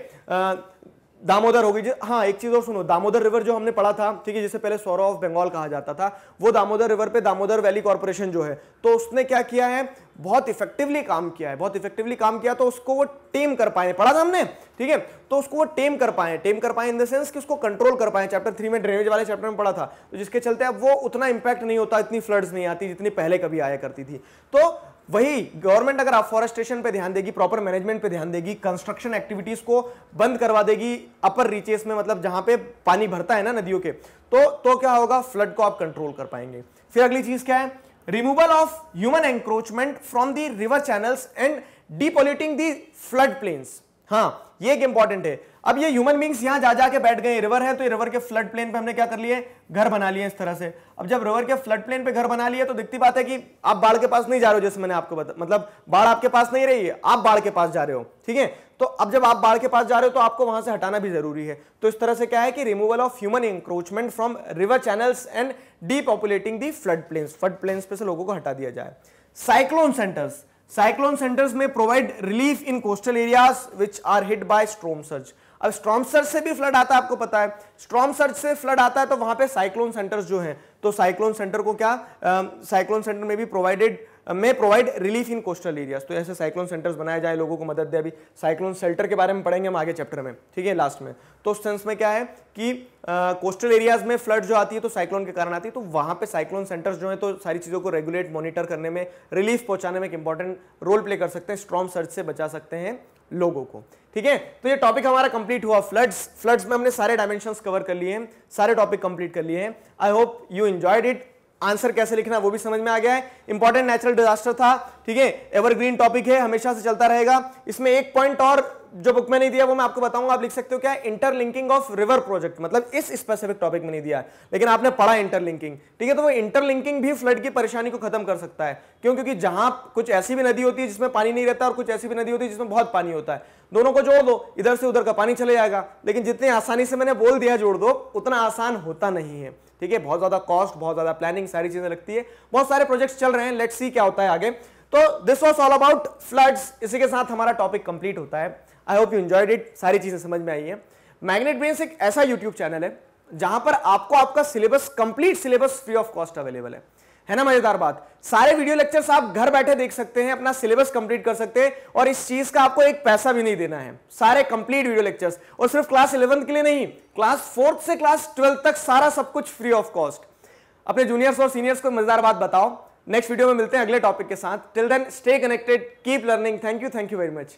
दामोदर होगी जी हाँ एक चीज और सुनो दामोदर रिवर जो हमने पढ़ा था ठीक है जिसे पहले सौरव ऑफ बंगाल कहा जाता था वो दामोदर रिवर पे दामोदर वैली कॉर्पोरेशन जो है तो उसने क्या किया है बहुत इफेक्टिवली काम किया है बहुत इफेक्टिवली काम किया तो उसको वो टेम कर पाए पढ़ा था हमने ठीक है तो उसको वो टेम कर पाए टेम कर पाए इन द सेंस कि उसको कंट्रोल कर पाए चैप्टर थ्री में ड्रेनेज वाले चैप्टर में पढ़ा था तो जिसके चलते अब वो उतना इंपैक्ट नहीं होता इतनी फ्लड्स नहीं आती जितनी पहले कभी आया करती थी तो वही गवर्नमेंट अगर अफॉरेस्टेशन पे ध्यान देगी प्रॉपर मैनेजमेंट पे ध्यान देगी कंस्ट्रक्शन एक्टिविटीज को बंद करवा देगी अपर रीचेस में मतलब जहां पे पानी भरता है ना नदियों के तो तो क्या होगा फ्लड को आप कंट्रोल कर पाएंगे फिर अगली चीज क्या है removal of human encroachment from the river channels and depolluting the flood plains हाँ ये एक इंपॉर्टेंट है अब ये ह्यूमन बींग्स यहां जा जाके बैठ गए रिवर है तो ये रिवर के फ्लड प्लेन पे हमने क्या कर लिए घर बना लिए इस तरह से अब जब रिवर के फ्लड प्लेन पे घर बना लिए तो दिखती बात है कि आप बाढ़ के पास नहीं जा रहे हो जैसे मैंने आपको बता मतलब बाढ़ आपके पास नहीं रही है आप बाढ़ के पास जा रहे हो ठीक है तो अब जब आप बाढ़ के पास जा रहे हो तो आपको वहां से हटाना भी जरूरी है तो इस तरह से क्या है कि removal of human encroachment from river channels and depopulating the flood plains flood plains पे से लोगों को हटा दिया जाए साइक्लोन सेंटर्स साइक्लोन सेंटर्स में provide relief in coastal areas which are hit by storm surge अब स्ट्रॉम सर्च से भी फ्लड आता है आपको पता है स्ट्रॉम सर्च से फ्लड आता है तो वहां पे साइक्लोन सेंटर्स जो हैं तो साइक्लोन सेंटर को क्या साइक्लोन सेंटर में भी provided may provide relief in coastal areas तो ऐसे साइक्लोन सेंटर्स बनाए जाए लोगों को मदद दे अभी साइक्लोन सेल्टर के बारे में पढ़ेंगे हम आगे चैप्टर में ठीक है लास्ट में तो उस सेंस में क्या है कि कोस्टल uh, एरियाज में फ्लड जो आती है तो साइक्लोन के कारण आती है तो वहां पे साइक्लोन सेंटर्स जो है तो सारी चीज़ों को रेगुलेट मॉनिटर करने में रिलीफ पहुंचाने में एक इंपॉर्टेंट रोल प्ले कर सकते हैं स्ट्रॉन्ग सर्च से बचा सकते हैं लोगों को ठीक है तो ये टॉपिक हमारा कंप्लीट हुआ फ्लड्स फ्लड्स में हमने सारे डायमेंशन कवर कर लिए हैं सारे टॉपिक कंप्लीट कर लिए हैं I hope you enjoyed it answer कैसे लिखना वो भी समझ में आ गया है इंपॉर्टेंट नेचुरल डिजास्टर था ठीक है एवरग्रीन टॉपिक है हमेशा से चलता रहेगा इसमें एक पॉइंट और जो बुक में नहीं दिया वो मैं आपको बताऊंगा आप लिख सकते हो क्या इंटरलिंकिंग ऑफ रिवर प्रोजेक्ट मतलब इस स्पेसिफिक टॉपिक में नहीं दिया है लेकिन आपने पढ़ा इंटरलिंकिंग ठीक है तो वो इंटरलिंकिंग भी फ्लड की परेशानी को खत्म कर सकता है क्यों क्योंकि जहां कुछ ऐसी भी नदी होती है जिसमें पानी नहीं रहता और कुछ ऐसी भी नदी होती है जिसमें बहुत पानी होता है दोनों को जोड़ दो इधर से उधर का पानी चले जाएगा लेकिन जितनी आसानी से मैंने बोल दिया जोड़ दो उतना आसान होता नहीं है ठीक है बहुत ज्यादा कॉस्ट बहुत ज्यादा प्लानिंग सारी चीजें लगती है बहुत सारे प्रोजेक्ट्स चल रहे हैं लेट्स सी क्या होता है आगे तो this was all about floods इसी के साथ हमारा टॉपिक कंप्लीट होता है I hope you enjoyed it सारी चीज़ें समझ में आई है मैग्नेट ब्रेन एक ऐसा यूट्यूब चैनल है जहां पर आपको आपका syllabus complete syllabus free of cost available है है ना मजेदार बात सारे वीडियो लेक्चर्स आप घर बैठे देख सकते हैं अपना सिलेबस कंप्लीट कर सकते हैं और इस चीज का आपको एक पैसा भी नहीं देना है सारे कंप्लीट वीडियो लेक्चर्स और सिर्फ क्लास इलेवंथ के लिए नहीं क्लास फोर्थ से क्लास ट्वेल्थ तक सारा सब कुछ फ्री ऑफ कॉस्ट अपने जूनियर्स और सीनियर्स को मजेदार बात बताओ नेक्स्ट वीडियो में मिलते हैं अगले टॉपिक के साथ till then stay connected keep learning thank you thank you very much